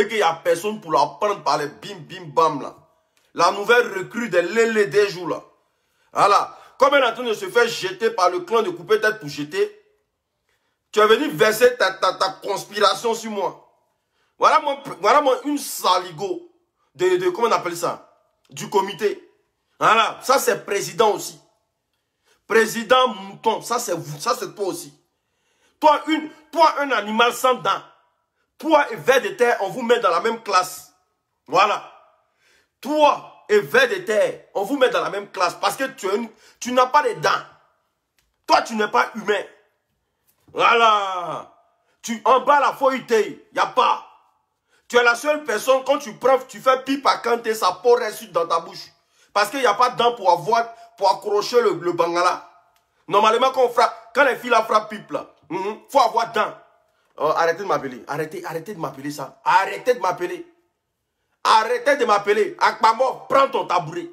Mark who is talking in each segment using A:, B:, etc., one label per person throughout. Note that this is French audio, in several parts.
A: et qu'il n'y a personne pour la prendre par les bim bim bam là. La nouvelle recrue de l'élé des jours là. Voilà. Comme elle est en train de se faire jeter par le clan de couper tête pour jeter, tu es venu verser ta, ta, conspiration sur moi. Voilà mon, voilà mon, une saligo de, de, comment on appelle ça Du comité. Voilà, ça c'est président aussi. Président mouton, ça c'est vous, ça c'est toi aussi. Toi, une, toi un animal sans dents. Toi et vers de terre, on vous met dans la même classe. Voilà. Toi et vers de terre, on vous met dans la même classe parce que tu, tu n'as pas les dents. Toi, tu n'es pas humain. Voilà. Tu en bas la faute, il n'y a pas. Tu es la seule personne, quand tu preuves, tu fais pipe à canter, sa peau reste dans ta bouche. Parce qu'il n'y a pas de dents pour avoir, pour accrocher le, bangala. Normalement, quand les filles la frappent pipe il mm-hmm, faut avoir dents. Oh, arrêtez de m'appeler. Arrêtez, arrêtez de m'appeler ça. Arrêtez de m'appeler. Arrêtez de m'appeler. Akpamo, prends ton tabouret.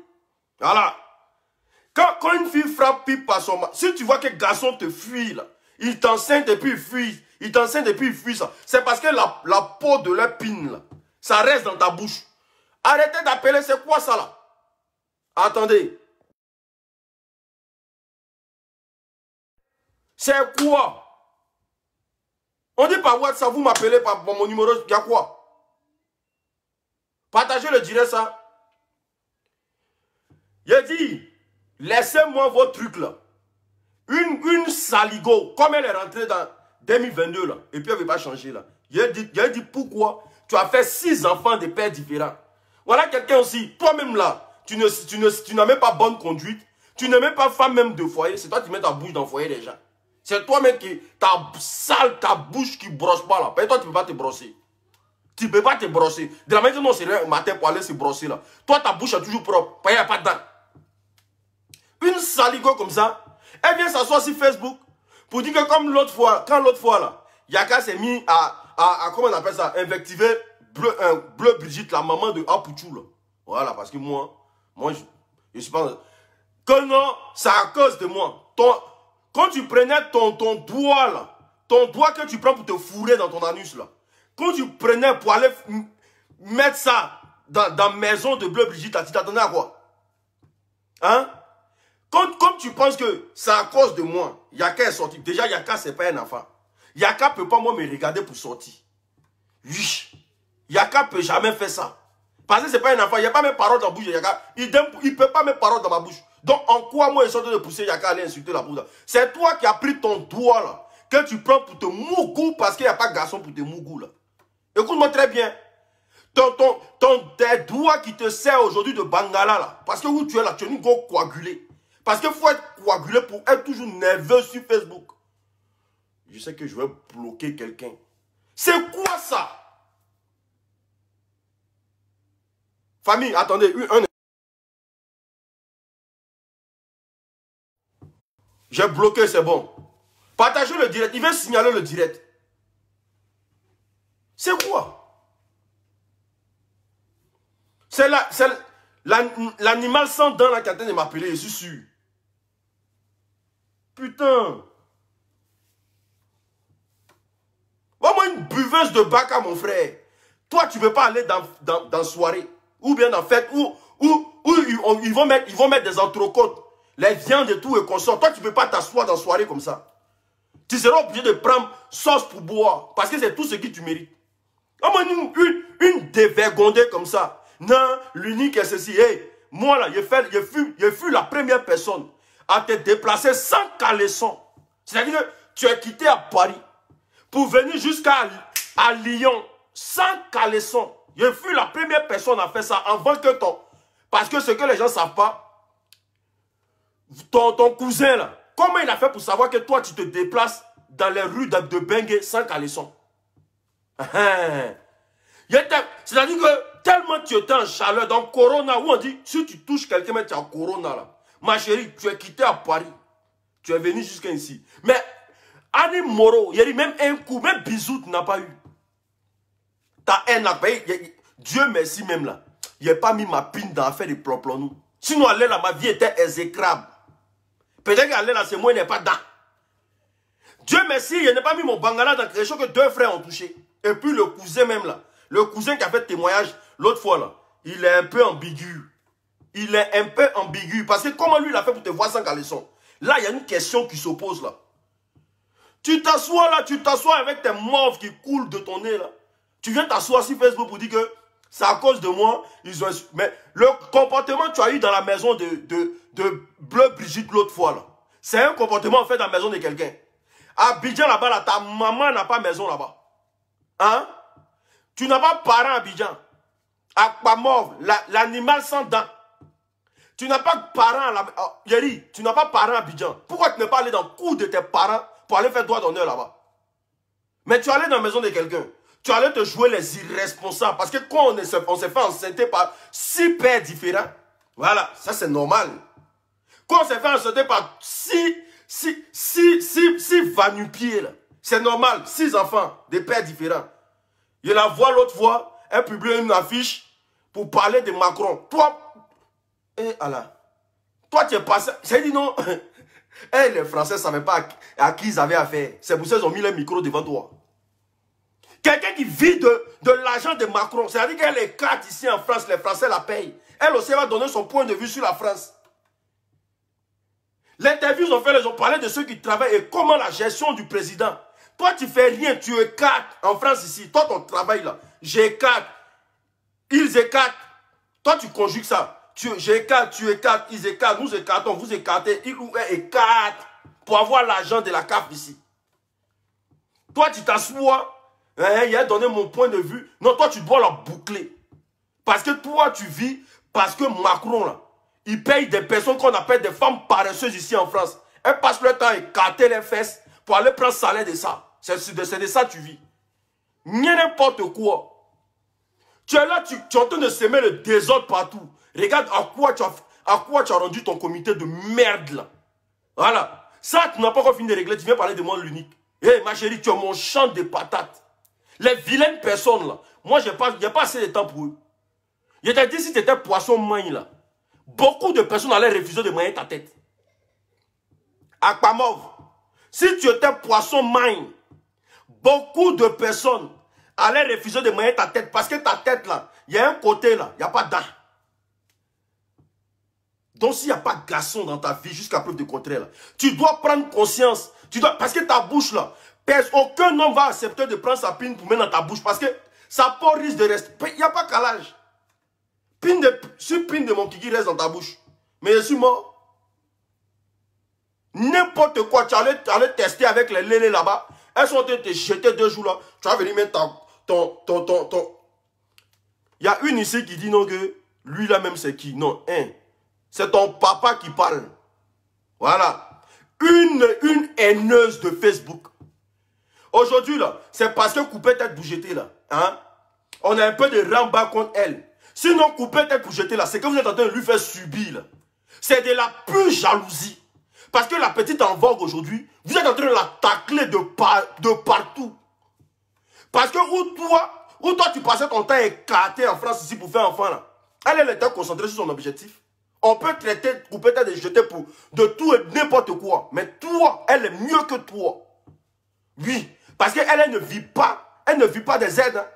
A: Voilà. Quand, une fille frappe pipe par son si tu vois que garçon te fuit, là, il t'enseigne et puis il fuit. Il t'enseigne et puis il fuit, ça. C'est parce que la, la peau de l'épine, là, ça reste dans ta bouche. Arrêtez d'appeler, c'est quoi ça, là Attendez. C'est quoi on dit par WhatsApp, vous m'appelez par mon numéro, il y a quoi Partagez le direct ça. Il a dit, laissez-moi vos trucs là. Une, une saligo, comme elle est rentrée dans 2022 là, et puis elle ne veut pas changer là. Il a dit, pourquoi tu as fait six enfants de pères différents. Voilà quelqu'un aussi, toi-même là, tu n'as ne, tu ne, tu même pas bonne conduite, tu n'es même pas femme même de foyer, c'est toi qui mets ta bouche dans le foyer déjà. C'est toi-même qui, ta sale, ta bouche qui brosse pas là. Et toi, tu ne peux pas te brosser. Tu ne peux pas te brosser. De la manière dont c'est le matin pour aller se brosser là. Toi, ta bouche est toujours propre. Il n'y a pas de dents. Une saligo comme ça, elle vient s'asseoir sur Facebook pour dire que comme l'autre fois, quand l'autre fois là, Yaka s'est mis à, à, comment on appelle ça, invectiver Bleu, un, euh, Bleu Brigitte, la maman de Apuchou. Voilà, parce que moi, moi, je, je suis pas... Que non, c'est à cause de moi. toi quand tu prenais ton, ton doigt là, ton doigt que tu prends pour te fourrer dans ton anus là, quand tu prenais pour aller mettre ça dans, la maison de bleu Brigitte, tu donné à quoi Hein quand, Comme tu penses que c'est à cause de moi, Yaka est sorti. Déjà, Yaka, ce n'est pas un enfant. Yaka ne peut pas, moi, me regarder pour sortir. Oui. Yaka peut jamais faire ça. Parce que ce n'est pas un enfant. Il n'y a pas mes paroles dans la bouche de Yaka. Il ne peut pas mes paroles dans ma bouche. Donc, en quoi moi, je suis de pousser Yaka à aller insulter la poudre C'est toi qui as pris ton doigt, là, que tu prends pour te mougou, parce qu'il n'y a pas de garçon pour te mougou, là. Écoute-moi très bien. Ton, ton, qui te sert aujourd'hui de bangala, là, parce que où tu es là, tu es une go Parce qu'il faut être coagulé pour être toujours nerveux sur Facebook. Je sais que je vais bloquer quelqu'un. C'est quoi ça Famille, attendez, un J'ai bloqué, c'est bon. Partagez le direct. Il veut signaler le direct. C'est quoi C'est l'animal sans dents là qui de m'appeler, je suis sûr. Putain. Va moi une buveuse de bac à mon frère. Toi, tu ne veux pas aller dans, dans, soirée. Ou bien dans fête. Ou, ou, vont mettre, ils vont mettre des entrecôtes les viandes et tout et consort. Toi, tu ne peux pas t'asseoir dans la soirée comme ça. Tu seras obligé de prendre sauce pour boire parce que c'est tout ce que tu mérites. Comment nous, une, une dévergondée comme ça Non, l'unique est ceci. Hey, moi là, je, fais, la première personne à te déplacer sans caleçon. C'est-à-dire que tu as quitté à Paris pour venir jusqu'à à Lyon sans caleçon. Je fus la première personne à faire ça avant que toi. Parce que ce que les gens ne savent pas, ton, cousin là, comment il a fait pour savoir que toi tu te déplaces dans les rues de, Bengue sans caleçon C'est-à-dire que tellement tu étais en chaleur, dans Corona, où on dit, si tu touches quelqu'un, mais tu en Corona là. Ma chérie, tu es quitté à Paris. Tu es venu jusqu'ici Mais Annie Moro il y a eu même un coup, même bisou, tu n'as pas eu. Ta haine eu. Dieu merci même là. Il n'a pas mis ma pine dans faire des propres nous. Sinon, là, ma vie était exécrable. Peut-être moi, il n'est pas là. Dieu merci, je n'ai pas mis mon bangala dans quelque chose que deux frères ont touché. Et puis le cousin même là, le cousin qui a fait témoignage l'autre fois là, il est un peu ambigu. Il est un peu ambigu parce que comment lui il a fait pour te voir sans caleçon Là, il y a une question qui s'oppose là. Tu t'assois là, tu t'assois avec tes morves qui coulent de ton nez là. Tu viens t'asseoir sur Facebook pour dire que c'est à cause de moi. Ils ont... Mais le comportement que tu as eu dans la maison de, de Bleu Brigitte l'autre fois là. C'est un comportement fait dans la maison de quelqu'un. Abidjan là-bas, ta maman n'a pas maison là-bas. Hein? Tu n'as pas parents à Abidjan. Aquamov, l'animal sans dents. Tu n'as pas parent à la... Oh, Yeri, tu n'as pas parent à Abidjan. Pourquoi tu n'es pas allé dans le cou de tes parents pour aller faire droit d'honneur là-bas? Mais tu allais dans la maison de quelqu'un. Tu allais te jouer les irresponsables. Parce que quand on, s'est fait enceinte par six pères différents, voilà, ça c'est normal on s'est fait insulter par si, si, si, si, si vanupiers, là. C'est normal, six enfants, des pères différents. Il la voix l'autre fois, elle publie une affiche pour parler de Macron. Toi, eh Allah, toi tu es passé, j'ai dit non. Eh, les Français ne savaient pas à, qui ils avaient affaire. C'est pour ça qu'ils ont mis le micro devant toi. Quelqu'un qui vit de, de l'argent de Macron, c'est-à-dire qu'elle est carte ici en France, les Français la payent. Elle aussi va donner son point de vue sur la France. L'interview, ils ont fait, ont parlé de ceux qui travaillent et comment la gestion du président. Toi, tu fais rien, tu écartes. En France, ici, toi, ton travail, là, j'écarte. Ils écartent. Toi, tu conjugues ça. Tu, j'écarte, tu écartes, ils écartent, nous écartons, vous écartez, ils ou elles écartent pour avoir l'argent de la CAF ici. Toi, tu t'assois. Hein, il a donné mon point de vue. Non, toi, tu dois la boucler. Parce que toi, tu vis parce que Macron, là, ils payent des personnes qu'on appelle des femmes paresseuses ici en France. Elles passent leur temps à écarter les fesses pour aller prendre salaire de ça. C'est de, ça que tu vis. N'importe quoi. Tu es là, tu, es en train de semer le désordre partout. Regarde à quoi tu as, à quoi tu as rendu ton comité de merde là. Voilà. Ça, tu n'as pas encore fini de régler. Tu viens parler de moi l'unique. Hé, eh, ma chérie, tu es mon champ de patates. Les vilaines personnes là. Moi, je n'ai pas, pas assez de temps pour eux. Je t'ai dit si tu étais poisson main là beaucoup de personnes allaient refuser de manier ta tête. Akpamov, si tu étais poisson mine, beaucoup de personnes allaient refuser de manier ta tête parce que ta tête là, il y a un côté là, il n'y a pas d'un. Donc s'il n'y a pas de garçon dans ta vie jusqu'à preuve de contraire, là, tu dois prendre conscience. Tu dois, parce que ta bouche là, aucun homme va accepter de prendre sa pine pour mettre dans ta bouche parce que sa peau risque de rester. Il n'y a pas calage. Pine de, pine de mon kiki reste dans ta bouche. Mais je suis mort. N'importe quoi, tu allais, tester avec les Lélés là-bas. Elles sont en train te jeter deux jours là. Tu vas venir mettre ton, Il y a une ici qui dit non que lui là même c'est qui Non, hein. C'est ton papa qui parle. Voilà. Une, une haineuse de Facebook. Aujourd'hui là, c'est parce que coupé tête bougetée là. Hein? On a un peu de ramba contre elle. Sinon, couper tête pour jeter là, c'est que vous êtes en train de lui faire subir. C'est de la pure jalousie. Parce que la petite en vogue aujourd'hui, vous êtes en train de la tacler de, de partout. Parce que où toi, où toi tu passais ton temps écarté en France ici pour faire enfant là, elle, est était concentrée sur son objectif. On peut traiter, couper tête de jeter pour de tout et n'importe quoi. Mais toi, elle est mieux que toi. Oui, parce qu'elle elle ne vit pas, elle ne vit pas des aides. Hein.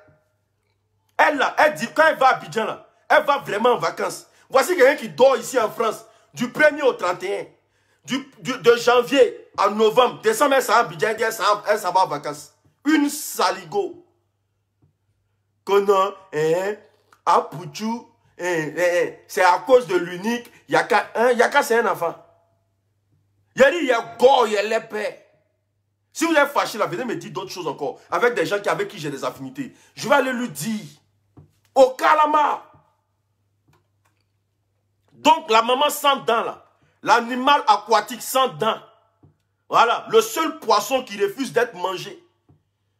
A: Elle, elle dit, quand elle va à Abidjan, elle va vraiment en vacances. Voici quelqu'un qui dort ici en France, du 1er au 31, de janvier à novembre, décembre, elle s'en va à Abidjan, elle s'en va en vacances. Une saligo. Hein, hein, hein, hein, c'est à cause de l'unique Yaka. Hein, Yaka, c'est un enfant. Il il y a gore, il y a l'épée. Si vous êtes fâché, là, venez me dire d'autres choses encore. Avec des gens qui, avec qui j'ai des affinités. Je vais aller lui dire au calamar. Donc la maman sans dents là, l'animal aquatique sans dents, voilà, le seul poisson qui refuse d'être mangé.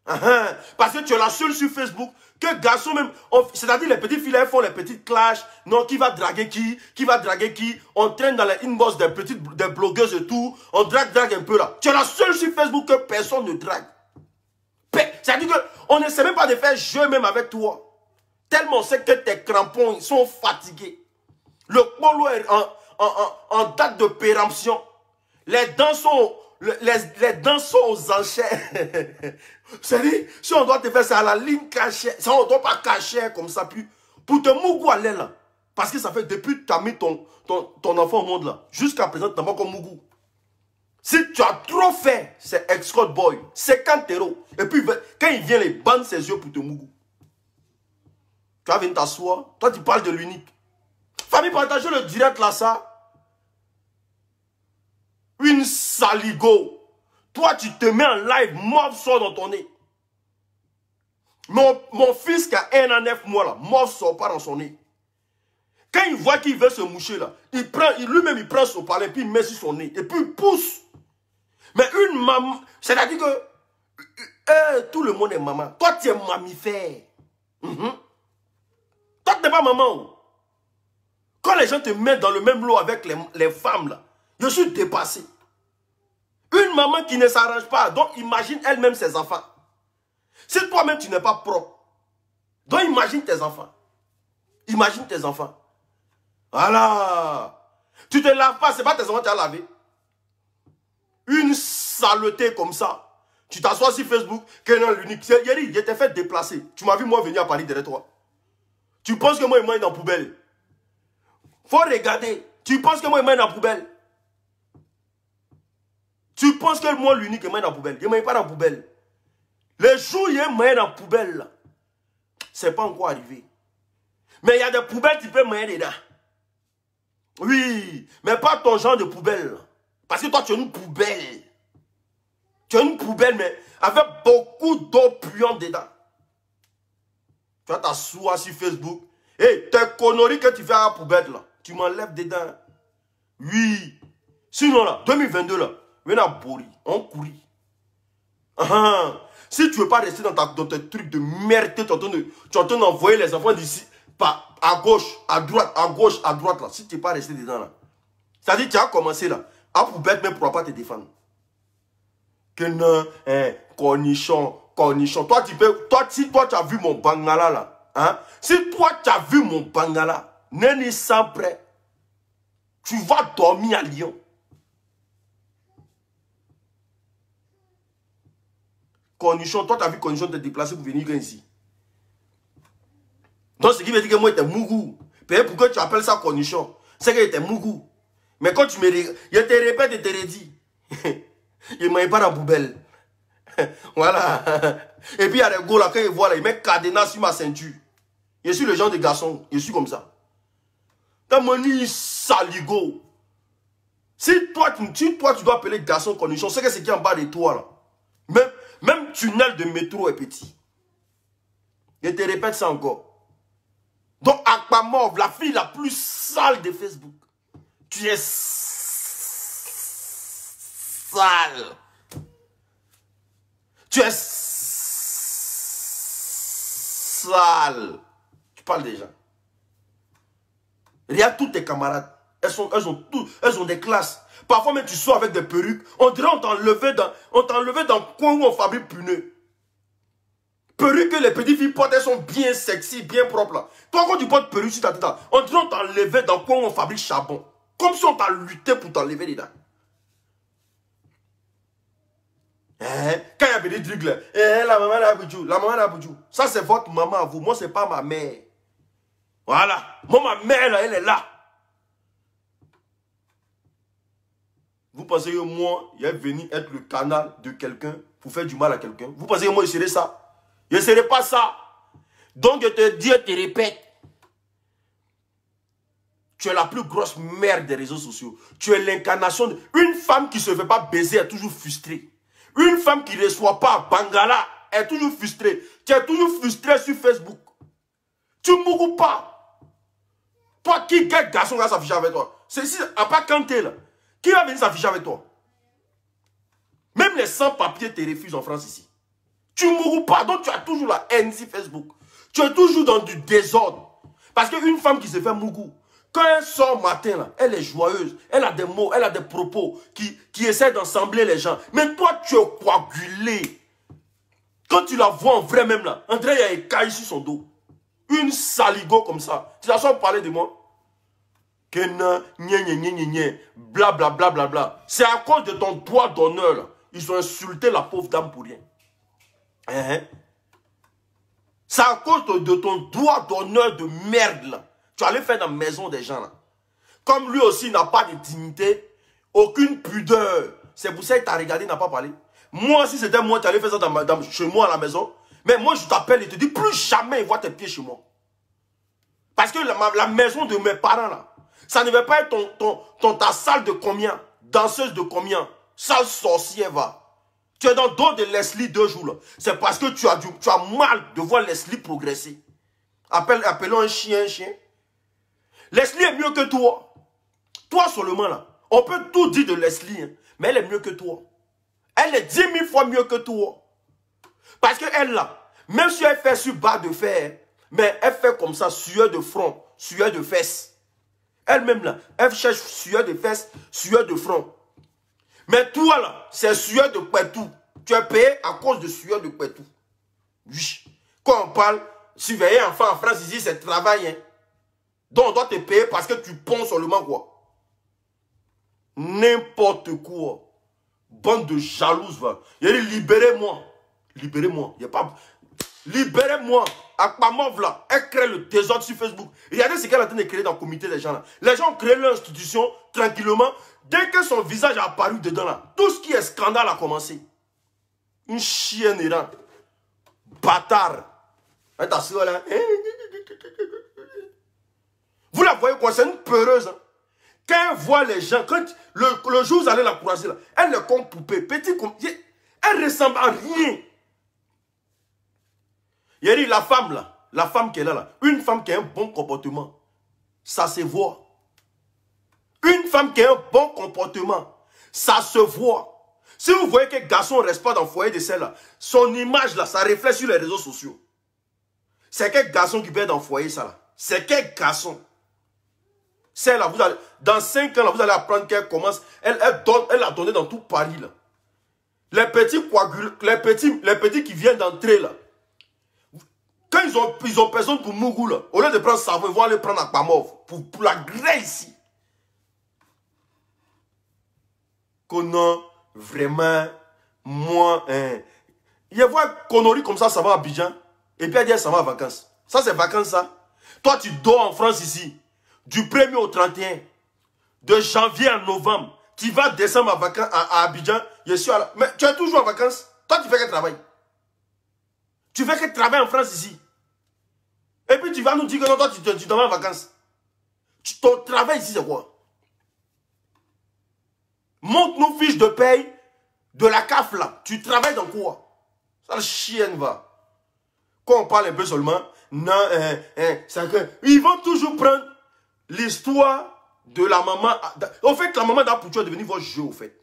A: Uh-huh. Parce que tu es la seule sur Facebook que garçon même, c'est-à-dire les petits filets font les petites clashs, non, qui va draguer qui, qui va draguer qui, on traîne dans les inbox des petites, des blogueuses et tout, on drague, drague un peu là. Tu es la seule sur Facebook que personne ne drague. C'est-à-dire qu'on ne sait même pas de faire jeu même avec toi. Tellement c'est que tes crampons sont fatigués. Le polo est en, date de péremption. Les dents sont, les, les aux enchères. cest à si on doit te faire ça à la ligne cachée, ça on ne doit pas cacher comme ça, puis pour te aller là. Parce que ça fait depuis que tu as mis ton, ton, enfant au monde là, jusqu'à présent, tu n'as pas comme Mougou. Si tu as trop fait, c'est escort boy, 50 euros. Et puis quand il vient, il bande ses yeux pour te Mougou. Tu vas venir t'asseoir. Toi, tu parles de l'unique. Famille, partagez le direct là, ça. Une saligo. Toi, tu te mets en live, mort sort dans ton nez. Mon, fils qui a 1 an, 9 mois là, mort sort pas dans son nez. Quand il voit qu'il veut se moucher là, il prend, lui-même il prend son palais, puis il met sur son nez, et puis il pousse. Mais une maman, c'est-à-dire que euh, tout le monde est maman. Toi, tu es mammifère. Mhm. Toi, tu pas maman. Oh. Quand les gens te mettent dans le même lot avec les, femmes, là, je suis dépassé. Une maman qui ne s'arrange pas, donc imagine elle-même ses enfants. Si toi-même tu n'es pas propre, donc imagine tes enfants. Imagine tes enfants. Voilà. Tu ne te laves pas, ce n'est pas tes enfants qui tu as lavé. Une saleté comme ça. Tu t'assois sur Facebook, que non, l'unique. Yeri, je t'ai fait déplacer. Tu m'as vu moi venir à Paris derrière toi. Tu penses que moi, il mange dans la poubelle. Faut regarder. Tu penses que moi, il mange dans la poubelle. Tu penses que moi, l'unique, il mange dans la poubelle. Il ne mange pas dans la poubelle. Le jour où il mange dans la poubelle, C'est pas encore arrivé. Mais il y a des poubelles qui peuvent manger dedans. Oui, mais pas ton genre de poubelle. Parce que toi, tu es une poubelle. Tu es une poubelle, mais avec beaucoup d'eau puante dedans tu as sur Facebook. Et tes conneries que tu fais à la poubelle, là, tu m'enlèves dedans. Oui. Sinon, là, 2022, là, on courit. Ah, ah, si tu veux pas rester dans, ta, dans tes trucs de merde, tu es en d'envoyer les enfants d'ici, à gauche, à droite, à gauche, à droite, là, si tu n'es pas resté dedans, là. Ça à dire tu as commencé, là, à poubelle, mais pourquoi pas te défendre? Que non, hein, cornichon, cornichon. Toi, tu peux, si toi, tu as vu mon bangala là, hein, si toi, tu as vu mon bangala, sans prêt. tu vas dormir à Lyon. Cornichon, toi, tu as vu Cornichon te déplacer pour venir ici. Donc, ce qui veut dire que moi, j'étais Mougou. pourquoi tu appelles ça Cornichon C'est que j'étais Mougou. Mais quand tu me regardes, je te répète et te redis. Il m'a pas la poubelle. voilà. Et puis il y a des gars là, quand ils voient là, ils mettent cadenas sur ma ceinture. Je suis le genre de garçon, je suis comme ça. T'as moni saligo. Si toi, tu, toi, tu dois appeler garçon condition, c'est que ce qui est en bas de toi là. Même, même tunnel de métro est petit. Je te répète ça encore. Donc, Akpamov, la fille la plus sale de Facebook. Tu es sale. Tu es sale. Tu parles déjà. Regarde tous tes camarades. Elles, sont, elles, ont elles ont des classes. Parfois même tu sors avec des perruques. On dirait on t'enlevait dans, dans le coin où on fabrique puneux. Perruques que les petites filles portent, elles sont bien sexy, bien propres. Là. Toi quand tu portes perruque sur ta on dirait on t'enlevait dans le coin où on fabrique charbon. Comme si on t'a lutté pour t'enlever dents. Eh, quand il y a des là, eh, la maman la maman d'Abidjou. Ça, c'est votre maman à vous. Moi, c'est pas ma mère. Voilà. Moi, ma mère, elle est là. Vous pensez que moi, il est venu être le canal de quelqu'un pour faire du mal à quelqu'un Vous pensez que moi, je serais ça Je ne serai pas ça. Donc, je te dis, je te répète. Tu es la plus grosse mère des réseaux sociaux. Tu es l'incarnation d'une femme qui ne se fait pas baiser, est toujours frustrée. Une femme qui ne reçoit pas Bangala est toujours frustrée. Tu es toujours frustré sur Facebook. Tu ne mourras pas. Toi, qui, quel garçon va s'afficher avec toi Ceci, à pas là. Qui va venir s'afficher avec toi Même les sans-papiers te refusent en France ici. Tu ne mourras pas. Donc, tu as toujours la haine sur Facebook. Tu es toujours dans du désordre. Parce qu'une femme qui se fait mougou, quand elle sort matin, là, elle est joyeuse. Elle a des mots, elle a des propos qui, qui essaient d'assembler les gens. Mais toi, tu es coagulé. Quand tu la vois en vrai même là, André, il a écaille sur son dos. Une saligo comme ça. Tu la sens parler de moi. Kenan, bla bla bla bla bla. C'est à cause de ton droit d'honneur. Ils ont insulté la pauvre dame pour rien. Hein? hein. C'est à cause de, de ton droit d'honneur de merde là. Tu allais faire dans la maison des gens. Là. Comme lui aussi n'a pas de dignité, aucune pudeur. C'est pour ça qu'il t'a regardé, il n'a pas parlé. Moi, aussi, c'était moi, tu allais faire ça dans, madame chez moi à la maison. Mais moi, je t'appelle et te dis, plus jamais il voit tes pieds chez moi. Parce que la, maison de mes parents, là, ça ne veut pas être ton, ton, ta salle de combien Danseuse de combien Salle sorcière, va. Tu es dans le dos de Leslie deux jours. C'est parce que tu as, du, tu as mal de voir Leslie progresser. Appelle, appelons un chien un chien. Leslie est mieux que toi. Toi seulement, là. On peut tout dire de Leslie, hein, mais elle est mieux que toi. Elle est dix mille fois mieux que toi. Parce qu'elle, là, même si elle fait sur bas de fer, hein, mais elle fait comme ça, sueur de front, sueur de fesses. Elle-même, là, elle cherche sueur de fesses, sueur de front. Mais toi, là, c'est sueur de tout. Tu as payé à cause de sueur de Poitou. Oui. Quand on parle, surveiller enfant en France, ici, c'est travail, hein. Donc on doit te payer parce que tu ponds seulement quoi N'importe quoi. Bande de jalouses, va. Il dit, libérez-moi. Libérez-moi. Il n'y a pas... Libérez-moi. Akpamov, là, elle crée le désordre sur Facebook. Regardez ce qu'elle a en train de créer dans le comité des gens, là. Les gens ont créé leur tranquillement. Dès que son visage a apparu dedans, là, tout ce qui est scandale a commencé. Une chienne errante. Bâtard. est assise, là, hein? Vous la voyez quoi C'est une peureuse. Hein. Quand elle voit les gens, quand le, jour où vous allez la croiser, elle est comme poupée, petite comme... Elle ressemble à rien. Il y a dit, la femme là, la femme qui est là, une femme qui a un bon comportement, ça se voit. Une femme qui a un bon comportement, ça se voit. Si vous voyez que garçon ne reste pas dans le foyer de celle-là, son image là, ça reflète sur les réseaux sociaux. C'est quel garçon qui vient dans le foyer ça là C'est quel garçon celle-là, vous dans 5 ans, vous allez apprendre qu'elle commence. Elle, elle, donne, elle a donné dans tout Paris, là. Les petits les petits, les petits qui viennent d'entrer, là. Quand ils ont, ils ont personne pour Mougou, là, au lieu de prendre ça ils vont aller prendre Akpamov pour, pour la grève ici. Qu'on vraiment, moi, hein. Il voient Connerie comme ça, ça va à Bijan Et puis elle dit, ça va à vacances. Ça, c'est vacances, ça. Toi, tu dors en France ici du 1er au 31, de janvier à novembre, tu vas descendre à, vacances, à, Abidjan, je suis à Mais tu es toujours en vacances. Toi, tu fais que travail. Tu fais que travail en France ici. Et puis tu vas nous dire que non, toi, tu, te en vacances. Tu, ton travail ici, c'est quoi Montre nous fiches de paye de la CAF là. Tu travailles dans quoi Ça, le va. Quand on parle un peu seulement, non, ça hein, hein, Ils vont toujours prendre l'histoire de la maman. En fait, la maman d'Apoutou est devenue votre jeu, au fait.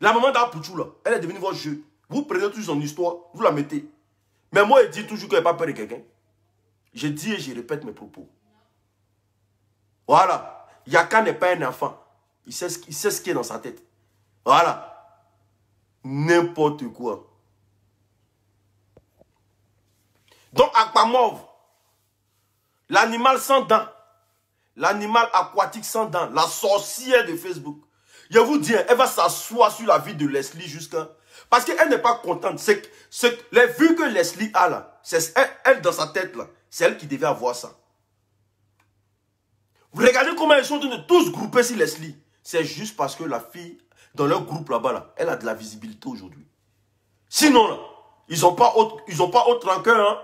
A: La maman d'Apoutou, là, elle est devenue votre jeu. Vous prenez toujours son histoire, vous la mettez. Mais moi, je dis toujours qu'elle n'a pas peur de quelqu'un. Je dis et je répète mes propos. Voilà. Yaka n'est pas un enfant. Il sait, ce, il sait ce qui est dans sa tête. Voilà. N'importe quoi. Donc, Akpamov, l'animal sans dents, l'animal aquatique sans dents, la sorcière de Facebook. Je vous dis, elle va s'asseoir sur la vie de Leslie jusqu'à... Parce qu'elle n'est pas contente. C'est les vues que Leslie a là, c'est elle, dans sa tête là, c'est elle qui devait avoir ça. Vous regardez comment ils sont tous groupés sur Leslie. C'est juste parce que la fille, dans leur groupe là-bas, là, elle a de la visibilité aujourd'hui. Sinon, là, ils n'ont pas autre, ils ont pas autre rancœur, hein.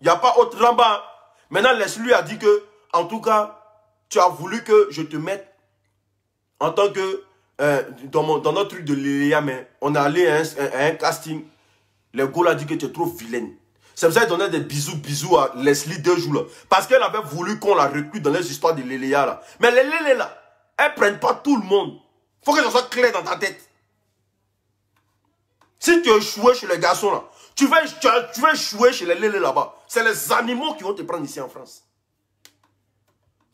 A: Il n'y a pas autre là-bas. Maintenant, Leslie a dit que, en tout cas, tu as voulu que je te mette en tant que... Euh, dans, notre truc de Léa, mais on est allé à un, casting. Le gars a dit que tu es trop vilaine. C'est pour ça qu'il donnait des bisous, bisous à Leslie deux jours Parce qu'elle avait voulu qu'on la recrute dans les histoires de Léléa là. Mais les Lélé là, elles prennent pas tout le monde. Faut que ça soit clair dans ta tête. Si tu échoues chez les garçons là, tu veux tu, échouer chez les là-bas. C'est les animaux qui vont te prendre ici en France.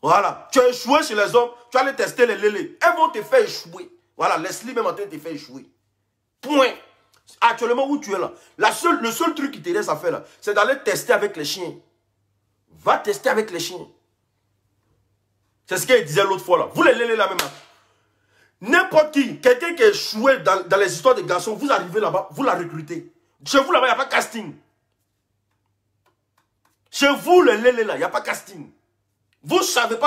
A: Voilà. Tu as échoué chez les hommes. Tu allais tester les lélés. Elles vont te faire échouer. Voilà. Leslie même en train de te faire échouer. Point. Actuellement où tu es là. La seule, le seul truc qui te laisse à faire là, c'est d'aller tester avec les chiens. Va tester avec les chiens. C'est ce qu'elle disait l'autre fois là. Vous les lélés là même. N'importe qui, quelqu'un qui est échoué dans, dans, les histoires des garçons, vous arrivez là-bas, vous la recrutez. Chez vous là-bas, il n'y a pas casting. Chez vous, les lélés là, il n'y a pas casting. Vous savez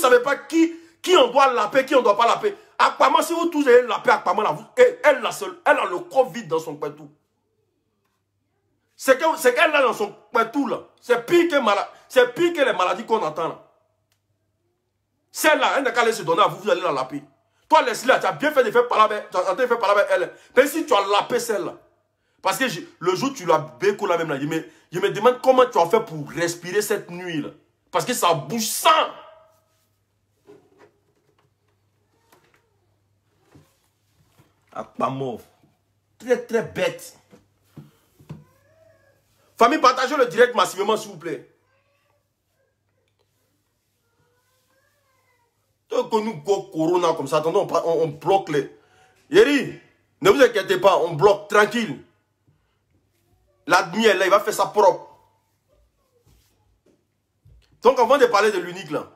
A: savez pas qui, qui on doit la qui on doit pas la paix. si vous tous avez la paix, elle, la seule, elle a le Covid dans son coin C'est qu'elle a dans son coin là. C'est pire, pire que les maladies qu'on entend, là. Celle-là, elle n'a qu'à laisser se donner à vous, vous allez la laper. Toi, Leslie, tu as bien fait de faire parler Tu as de faire parler avec elle. Mais si tu as lapé celle-là, parce que le jour où tu l'as béco là même, là, je je me demande comment tu as fait pour respirer cette nuit-là. Parce que ça bouge ah, Pas mort. Très, très bête. Famille, partagez le direct massivement, s'il vous plaît. Tant que nous corona comme ça, on, bloque les... Yeri, ne vous inquiétez pas, on bloque, tranquille. L'admire, là, il va faire sa propre. Donc avant de parler de l'unique là,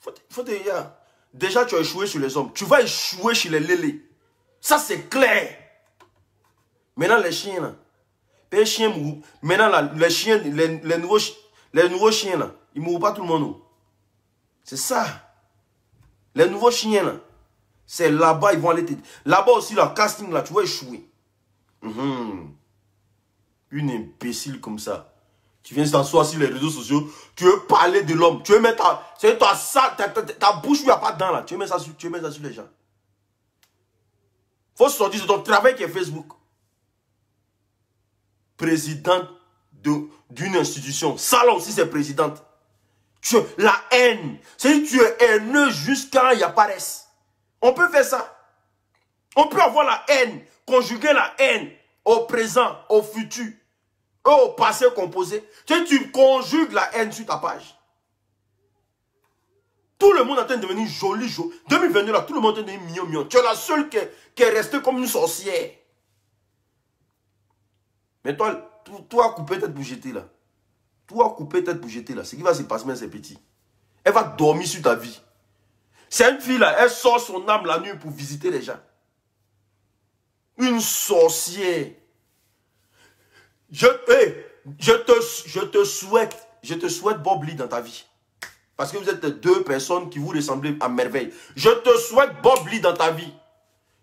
A: faut, faut dire, déjà tu as échoué sur les hommes, tu vas échouer chez les lélés. Ça c'est clair. Maintenant les chiens là, les chiens Maintenant là, les chiens, les, les, nouveaux, les nouveaux chiens là, ils mourront pas tout le monde. C'est ça. Les nouveaux chiens là, c'est là-bas ils vont aller. Là-bas aussi le casting là, tu vas échouer. Mhm. Une imbécile comme ça. Tu viens t'asseoir sur les réseaux sociaux, tu veux parler de l'homme, tu veux mettre ta, c'est toi ta, bouche où il n'y a pas dedans là, tu veux mettre ça sur, tu ça sur les gens. Faut sortir de ton travail qui est Facebook. Présidente d'une institution, salon si c'est présidente. Tu, la haine, c'est tu es haineux jusqu'à il y a On peut faire ça. On peut avoir la haine, conjuguer la haine au présent, au futur. Oh, passé composé. Tu, tu conjugues la haine sur ta page. Tout le monde est en train de devenir joli, joli. 2022, là, tout le monde est en train de devenir mignon, mignon. Tu es la seule qui est, restée comme une sorcière. Mais toi, toi, coupé tête pour jeter, là. Toi, couper tête pour jeter, là. Ce qui va se passer, mais c'est petit. Elle va dormir sur ta vie. Cette fille, là, elle sort son âme la nuit pour visiter les gens. Une sorcière. Je, te, je te souhaite, je te souhaite Bob Lee dans ta vie. Parce que vous êtes deux personnes qui vous ressemblez à merveille. Je te souhaite Bob Lee dans ta vie.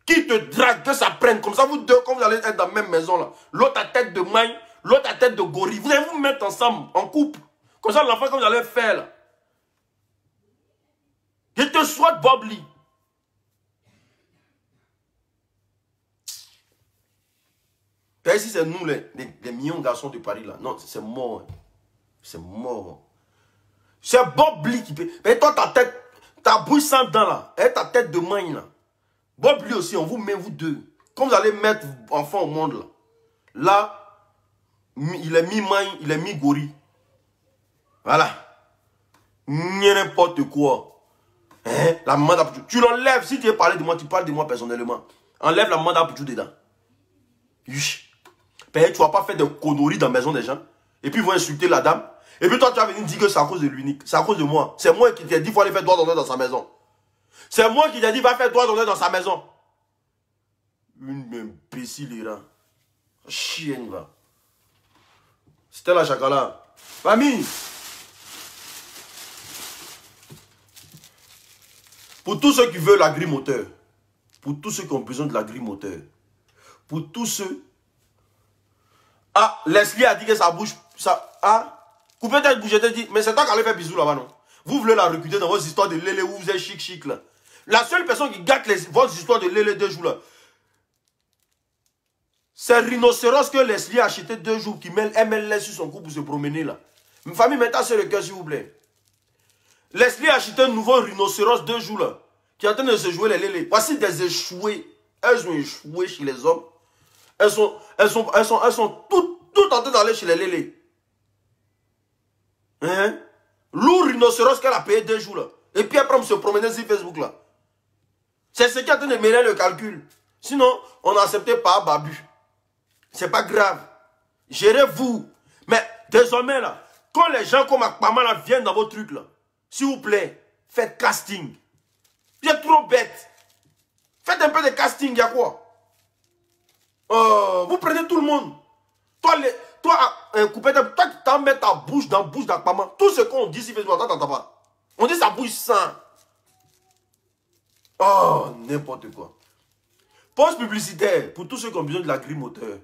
A: Qui te drague, que ça prenne. Comme ça, vous deux, quand vous allez être dans la même maison, là. L'autre à tête de maille, l'autre à tête de gorille. Vous allez vous mettre ensemble, en couple. Comme ça, l'enfant, quand vous allez faire, là. Je te souhaite Bob Lee. Et si c'est nous, les, millions de garçons de Paris, là, non, c'est mort. C'est mort. C'est Bob Lee qui peut. Mais toi, ta tête, ta bouche sans dents, là, et eh, ta tête de main, là. Bob Lee aussi, on vous met, vous deux. Quand vous allez mettre enfant au monde, là, là, il est mi-main, il est mi gori Voilà. N'importe quoi. Eh, la maman Tu l'enlèves. Si tu veux parler de moi, tu parles de moi personnellement. Enlève la maman dedans. Yush. Père, tu vas pas faire de conneries dans la maison des gens. Et puis, ils vont insulter la dame. Et puis, toi, tu vas venir dire que c'est à cause de l'unique. C'est à cause de moi. C'est moi qui t'ai dit, faut aller faire droit dans sa maison. C'est moi qui t'ai dit, va faire droit dans sa maison. Une imbécile, Chienne, va. C'était la Famille. Pour tous ceux qui veulent la grille moteur. Pour tous ceux qui ont besoin de la grille moteur. Pour tous ceux ah, Leslie a dit que ça bouge... ça, ah, hein? vous peut-être bouger, dit, mais c'est toi qui allez faire bisous là-bas, non? Vous voulez la recruter dans vos histoires de lélé où vous êtes chic chic là. La seule personne qui gâte les, vos histoires de lélé deux jours là, c'est rhinocéros que Leslie a acheté deux jours qui met MLS sur son cou pour se promener là. Une famille, mettez sur le cœur s'il vous plaît. Leslie a acheté un nouveau rhinocéros deux jours là, qui est en train de se jouer les lélés. Voici des échoués. Elles ont échoué chez les hommes. Elles sont, elles sont, elles sont, elles sont toutes, toutes en train d'aller chez les lélés. Hein? Lourd rhinocéros qu'elle a payé deux jours là. Et puis après, on se promenait sur Facebook là. C'est ce qui est en train de mêler le calcul. Sinon, on n'acceptait pas Babu. C'est pas grave. Gérez-vous. Mais désormais là, quand les gens comme Akpama viennent dans vos trucs là, s'il vous plaît, faites casting. Vous êtes trop bête. Faites un peu de casting, il y a quoi Oh. vous prenez tout le monde. Toi, les, toi, ah, un euh, coupé toi, tu t'en mets ta bouche dans la bouche d'Akpama. Tout ce qu'on dit si pas. On dit sa bouche sans. Oh, n'importe quoi. Poste publicitaire pour tous ceux qui ont besoin de la grille moteur.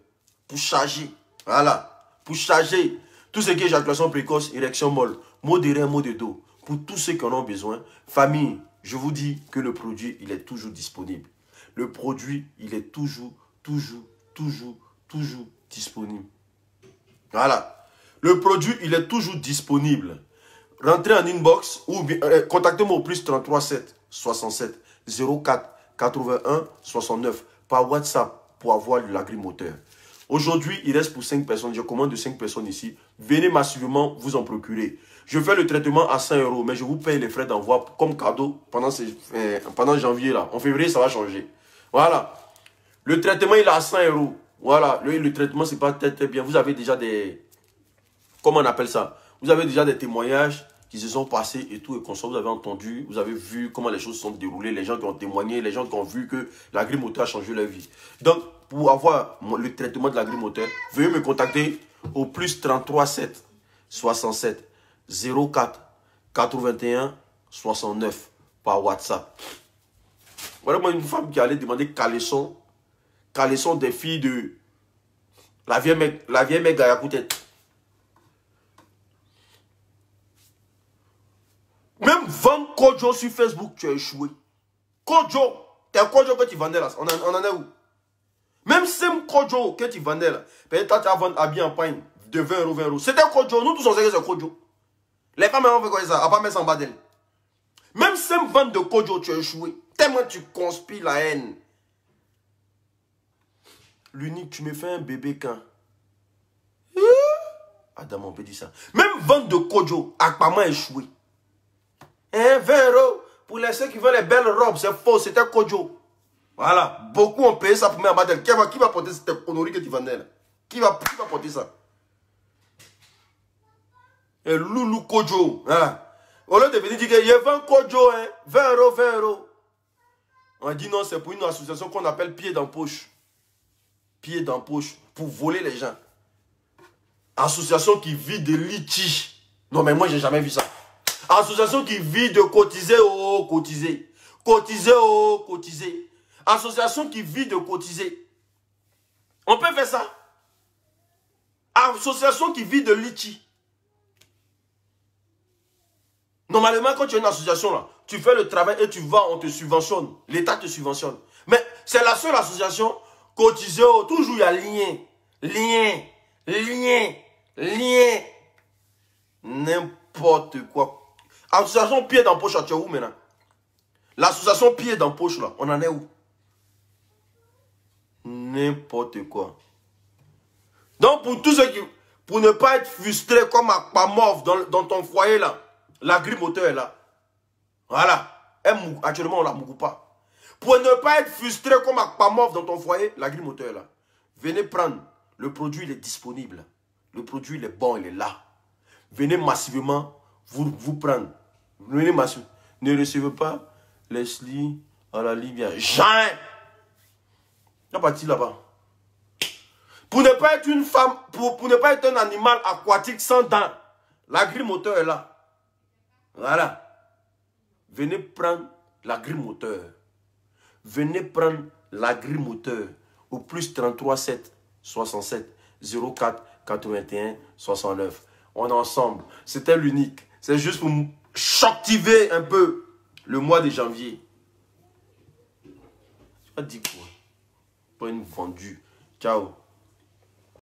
A: Pour charger. Voilà. Pour charger tout ce qui est éjaculation précoce, érection molle, mot de mot de dos. Pour tous ceux qui en ont besoin. Famille, je vous dis que le produit, il est toujours disponible. Le produit, il est toujours, toujours, toujours, toujours disponible. Voilà. Le produit, il est toujours disponible. Rentrez en inbox ou euh, euh, contactez-moi au plus 33 7 67 04 81 69 par WhatsApp pour avoir le lagrimoteur. Aujourd'hui, il reste pour 5 personnes. Je commande de 5 personnes ici. Venez massivement vous en procurer. Je fais le traitement à 100 euros, mais je vous paye les frais d'envoi comme cadeau pendant, ces, euh, pendant janvier là. En février, ça va changer. Voilà. Le traitement, il est à 100 euros. Voilà, le, le traitement, c'est pas très, très bien. Vous avez déjà des... Comment on appelle ça Vous avez déjà des témoignages qui se sont passés et tout. Et comme ça, vous avez entendu, vous avez vu comment les choses se sont déroulées, les gens qui ont témoigné, les gens qui ont vu que la l'agrimoteur a changé leur vie. Donc, pour avoir le traitement de la l'agrimoteur, veuillez me contacter au plus 33 7 67 04 81 69 par WhatsApp. Voilà moi une femme qui allait demander caleçon Laissons sont des filles de la vieille mec, la vieille mec Même vendre Kojo sur Facebook, tu as échoué. Kojo, t'es un Kojo que tu vendais là, on en, on en est où Même Sem Kojo que tu vendais là, peut-être tu as vendu habillé en pain de 20 euros, 20 euros. C'était Kojo, nous tous on sait que c'est Kojo. Les femmes on fait quoi ça, à pas mettre en bas d'elle. Même Sem vente de Kojo, tu as échoué. Tellement tu conspires la haine l'unique, tu me fais un bébé quand hein? Adam, on peut dire ça. Même vente de Kojo, Akpama échoué. 20 hein, euros pour les ceux qui veulent les belles robes, c'est faux, c'était Kojo. Voilà, beaucoup ont payé ça pour mettre à bas Qui va, qui va porter cette honorie que tu vendais là qui va, porter ça Et Loulou Kojo, voilà. Au lieu de venir dire qu'il y a 20 Kojo, hein, 20 euros, 20 euros. On dit non, c'est pour une association qu'on appelle pied dans poche. Pieds dans poche pour voler les gens. Association qui vit de litige. Non, mais moi, j'ai jamais vu ça. Association qui vit de cotiser, oh, oh cotiser. Cotiser, oh, oh, cotiser. Association qui vit de cotiser. On peut faire ça. Association qui vit de litchi... Normalement, quand tu as une association, là, tu fais le travail et tu vas, on te subventionne. L'État te subventionne. Mais c'est la seule association cotiser, oh, toujours il y a lien, lien, lien, lien. N'importe quoi. Association pied dans poche, tu es où maintenant L'association pied dans poche, là, on en est où N'importe quoi. Donc, pour tous ceux qui... Pour ne pas être frustré comme à Pamov dans, dans ton foyer, là. est là. Voilà. Actuellement, on la moucou pas. Pour ne pas être frustré comme Akpamov dans ton foyer, la moteur là. Venez prendre. Le produit, il est disponible. Le produit, il est bon, il est là. Venez massivement vous, prendre. Venez massivement. Ne recevez pas les Leslie à la Libye. Jean La partie là-bas. Pour ne pas être une femme, pour, pour ne pas être un animal aquatique sans dents, la moteur est là. Voilà. Venez prendre la moteur venez prendre la l'agri-moteur au plus 337 7 67 04 81 69. On est ensemble. C'était l'unique. C'est juste pour choctiver un peu le mois de janvier. Tu as dit quoi Pour une vendue. Ciao.